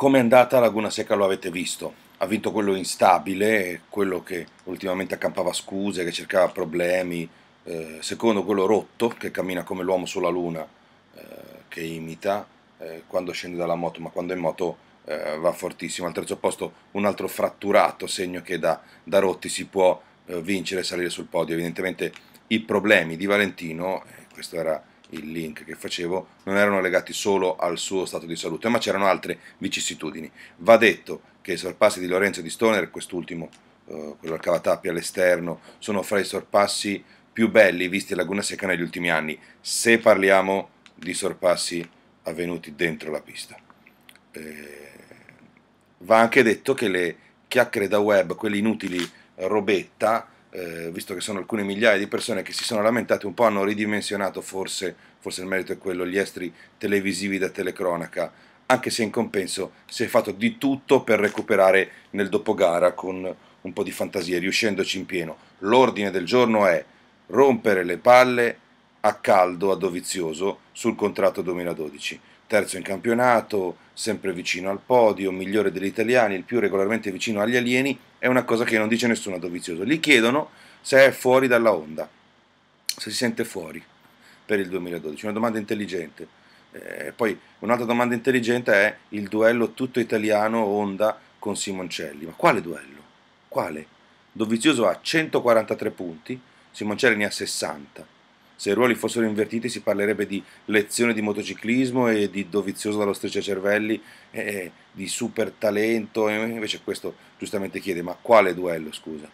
Come è andata Laguna Seca lo avete visto. Ha vinto quello instabile, quello che ultimamente accampava scuse, che cercava problemi. Eh, secondo quello rotto, che cammina come l'uomo sulla luna, eh, che imita eh, quando scende dalla moto, ma quando è in moto eh, va fortissimo. Al terzo posto un altro fratturato, segno che da, da rotti si può eh, vincere e salire sul podio. Evidentemente i problemi di Valentino, eh, questo era il link che facevo, non erano legati solo al suo stato di salute, ma c'erano altre vicissitudini. Va detto che i sorpassi di Lorenzo di Stoner, quest'ultimo, eh, quello al cavatappi all'esterno, sono fra i sorpassi più belli visti a Laguna Seca negli ultimi anni, se parliamo di sorpassi avvenuti dentro la pista. Eh, va anche detto che le chiacchiere da web, quelle inutili robetta, eh, visto che sono alcune migliaia di persone che si sono lamentate, un po' hanno ridimensionato forse, forse il merito è quello, gli estri televisivi da telecronaca, anche se in compenso si è fatto di tutto per recuperare nel dopogara con un po' di fantasia, riuscendoci in pieno. L'ordine del giorno è rompere le palle a caldo a Dovizioso sul contratto 2012 terzo in campionato, sempre vicino al podio, migliore degli italiani, il più regolarmente vicino agli alieni, è una cosa che non dice nessuno a Dovizioso. Gli chiedono se è fuori dalla onda, se si sente fuori per il 2012, una domanda intelligente. Eh, poi un'altra domanda intelligente è il duello tutto italiano Onda con Simoncelli. Ma quale duello? Quale? Dovizioso ha 143 punti, Simoncelli ne ha 60 se i ruoli fossero invertiti si parlerebbe di lezione di motociclismo e di dovizioso dallo strisciacervelli e eh, eh, di super talento, e invece questo giustamente chiede ma quale duello scusa?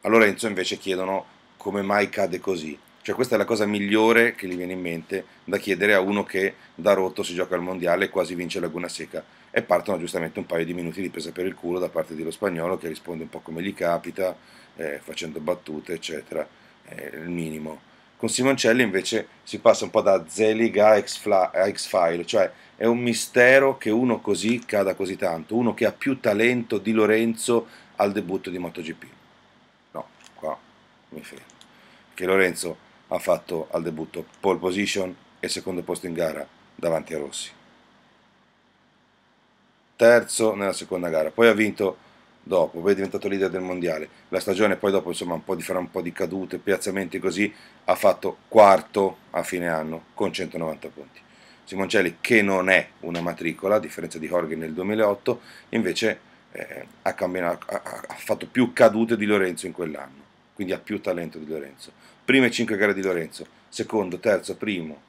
A Lorenzo invece chiedono come mai cade così, cioè questa è la cosa migliore che gli viene in mente da chiedere a uno che da rotto si gioca al mondiale e quasi vince Laguna Seca e partono giustamente un paio di minuti di presa per il culo da parte dello spagnolo che risponde un po' come gli capita, eh, facendo battute eccetera, eh, il minimo. Con Simoncelli invece si passa un po' da Zelig a X-File, cioè è un mistero che uno così cada così tanto, uno che ha più talento di Lorenzo al debutto di MotoGP. No, qua mi fermo. Che Lorenzo ha fatto al debutto pole position e secondo posto in gara davanti a Rossi. Terzo nella seconda gara, poi ha vinto dopo, poi è diventato leader del mondiale, la stagione poi dopo insomma un po' di, fra un po' di cadute, piazzamenti così, ha fatto quarto a fine anno con 190 punti. Simoncelli che non è una matricola, a differenza di Jorge nel 2008, invece eh, ha, ha, ha fatto più cadute di Lorenzo in quell'anno, quindi ha più talento di Lorenzo. Prime 5 gare di Lorenzo, secondo, terzo, primo,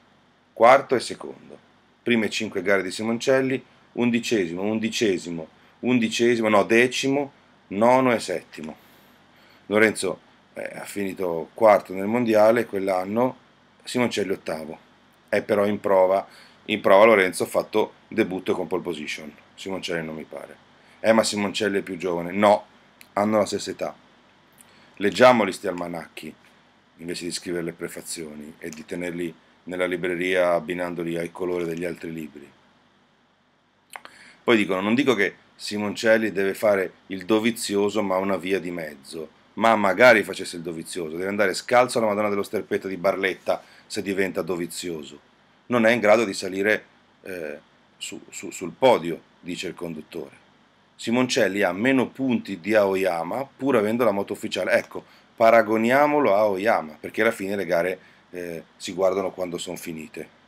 quarto e secondo. Prime 5 gare di Simoncelli, undicesimo, undicesimo, undicesimo, no, decimo, nono e settimo. Lorenzo eh, ha finito quarto nel mondiale quell'anno, Simoncelli ottavo. È però in prova, in prova Lorenzo ha fatto debutto con pole position. Simoncelli non mi pare. Eh, ma Simoncelli è più giovane. No, hanno la stessa età. Leggiamoli sti almanacchi invece di scrivere le prefazioni e di tenerli nella libreria abbinandoli ai colori degli altri libri. Poi dicono, non dico che Simoncelli deve fare il dovizioso ma una via di mezzo. Ma magari facesse il dovizioso, deve andare scalzo alla Madonna dello Sterpetto di Barletta se diventa dovizioso. Non è in grado di salire eh, su, su, sul podio, dice il conduttore. Simoncelli ha meno punti di Aoyama pur avendo la moto ufficiale. Ecco, paragoniamolo a Aoyama, perché alla fine le gare eh, si guardano quando sono finite.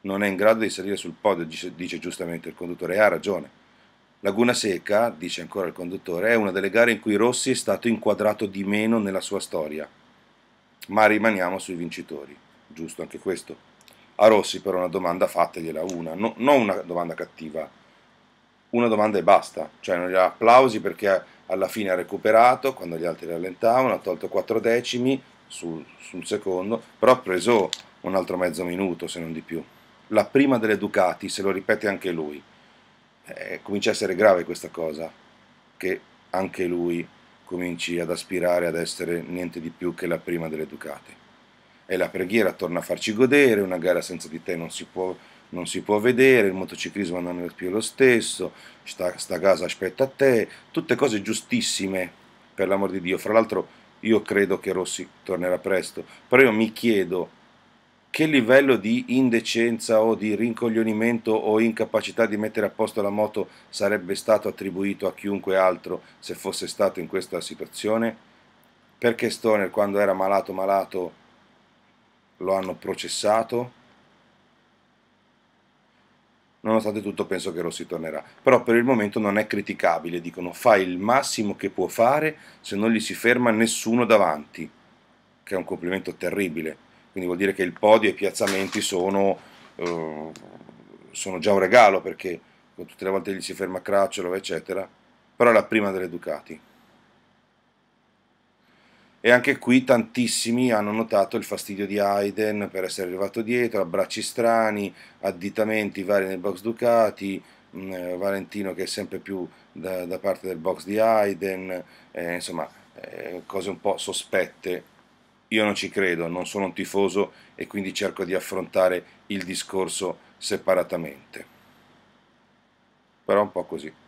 Non è in grado di salire sul podio, dice, dice giustamente il conduttore, e ha ragione Laguna Seca, dice ancora il conduttore, è una delle gare in cui Rossi è stato inquadrato di meno nella sua storia. Ma rimaniamo sui vincitori, giusto anche questo. A Rossi però una domanda fategliela una, no, non una domanda cattiva, una domanda e basta, cioè non gli applausi perché alla fine ha recuperato quando gli altri rallentavano, ha tolto quattro decimi sul, sul secondo, però ha preso un altro mezzo minuto se non di più. La prima delle Ducati, se lo ripete anche lui, eh, comincia a essere grave questa cosa, che anche lui cominci ad aspirare ad essere niente di più che la prima delle Ducati. E la preghiera torna a farci godere, una gara senza di te non si può, non si può vedere, il motociclismo non è più lo stesso, sta, sta casa aspetta a te, tutte cose giustissime, per l'amor di Dio. Fra l'altro io credo che Rossi tornerà presto, però io mi chiedo che livello di indecenza o di rincoglionimento o incapacità di mettere a posto la moto sarebbe stato attribuito a chiunque altro se fosse stato in questa situazione? Perché Stoner quando era malato malato lo hanno processato? Nonostante tutto penso che lo si tornerà, però per il momento non è criticabile, dicono fa il massimo che può fare se non gli si ferma nessuno davanti, che è un complimento terribile quindi vuol dire che il podio e i piazzamenti sono, eh, sono già un regalo perché tutte le volte gli si ferma Cracciolo, eccetera, però è la prima delle Ducati. E anche qui tantissimi hanno notato il fastidio di Hayden per essere arrivato dietro, abbracci strani, additamenti vari nel box Ducati, mh, mm, eh, Valentino che è sempre più da, da parte del box di Hayden, eh, insomma eh, cose un po' sospette io non ci credo, non sono un tifoso e quindi cerco di affrontare il discorso separatamente. Però un po' così.